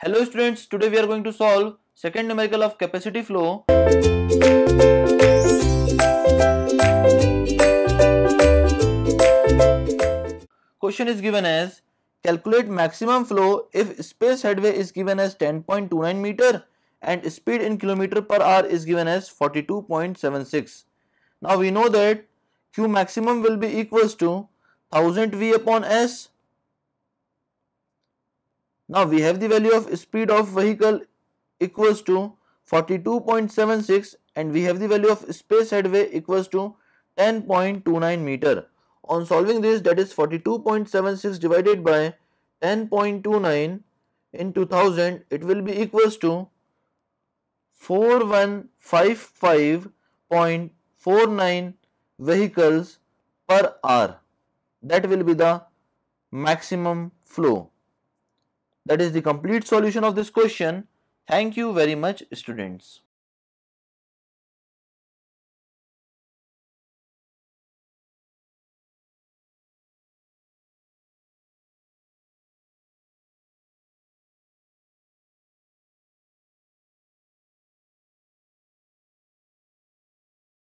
Hello students, today we are going to solve second numerical of capacity flow. Question is given as calculate maximum flow if space headway is given as 10.29 meter and speed in kilometer per hour is given as 42.76. Now we know that Q maximum will be equals to 1000 V upon S now we have the value of speed of vehicle equals to 42.76 and we have the value of space headway equals to 10.29 meter. On solving this that is 42.76 divided by 10.29 in 2000 it will be equals to 4155.49 vehicles per hour. That will be the maximum flow. That is the complete solution of this question. Thank you very much students.